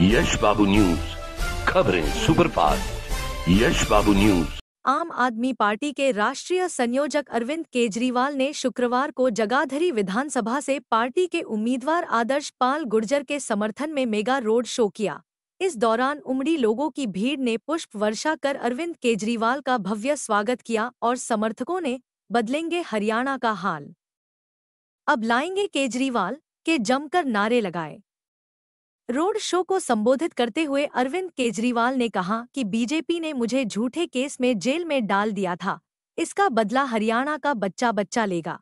यश Babu news खबरें superfast Yash Babu news Aam Aadmi party के राष्ट्रीय संयोजक अरविंद केजरीवाल ने शुक्रवार को जगाधरी विधानसभा से पार्टी के उम्मीदवार आदर्श पाल गुर्जर के समर्थन में मेगा रोड शो किया इस दौरान उमड़ी लोगों की भीड़ ने पुष्प वर्षा कर अरविंद केजरीवाल का भव्य स्वागत किया और समर्थकों ने बदलेंगे हरियाणा का हाल अब लाएंगे केजरीवाल के जमकर नारे लगाए रोड शो को संबोधित करते हुए अरविंद केजरीवाल ने कहा कि बीजेपी ने मुझे झूठे केस में जेल में डाल दिया था इसका बदला हरियाणा का बच्चा बच्चा लेगा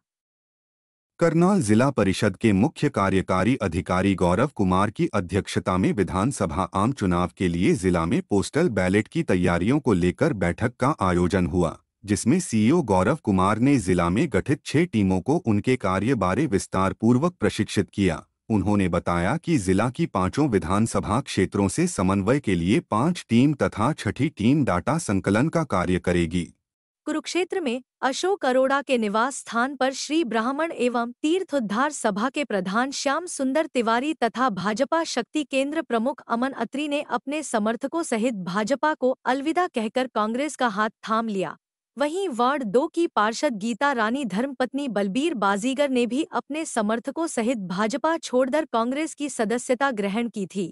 करनाल जिला परिषद के मुख्य कार्यकारी अधिकारी गौरव कुमार की अध्यक्षता में विधानसभा आम चुनाव के लिए जिला में पोस्टल बैलेट की तैयारियों को लेकर बैठक का आयोजन हुआ जिसमें सीईओ गौरव कुमार ने जिला में गठित छह टीमों को उनके कार्य बारे विस्तार पूर्वक प्रशिक्षित किया उन्होंने बताया कि जिला की पांचों विधानसभा क्षेत्रों से समन्वय के लिए पांच टीम तथा छठी टीम डाटा संकलन का कार्य करेगी कुरुक्षेत्र में अशोक अरोड़ा के निवास स्थान पर श्री ब्राह्मण एवं तीर्थोद्धार सभा के प्रधान श्याम सुंदर तिवारी तथा भाजपा शक्ति केंद्र प्रमुख अमन अत्री ने अपने समर्थकों सहित भाजपा को अलविदा कहकर कांग्रेस का हाथ थाम लिया वहीं वार्ड दो की पार्षद गीता रानी धर्मपत्नी बलबीर बाजीगर ने भी अपने समर्थकों सहित भाजपा छोड़कर कांग्रेस की सदस्यता ग्रहण की थी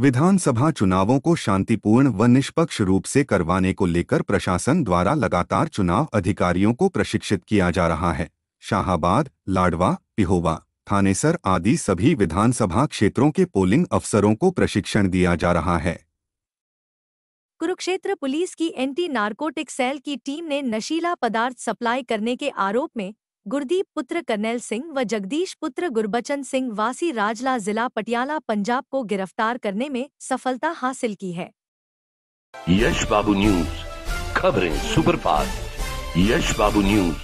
विधानसभा चुनावों को शांतिपूर्ण व निष्पक्ष रूप से करवाने को लेकर प्रशासन द्वारा लगातार चुनाव अधिकारियों को प्रशिक्षित किया जा रहा है शाहबाद लाडवा पिहोवा थानेसर आदि सभी विधानसभा क्षेत्रों के पोलिंग अफसरों को प्रशिक्षण दिया जा रहा है कुरुक्षेत्र पुलिस की एंटी नार्कोटिक सेल की टीम ने नशीला पदार्थ सप्लाई करने के आरोप में गुरदीप पुत्र कर्नैल सिंह व जगदीश पुत्र गुरबचन सिंह वासी राजला जिला पटियाला पंजाब को गिरफ्तार करने में सफलता हासिल की है यश बाबू न्यूज खबरें सुपरफास्ट यश बाबू न्यूज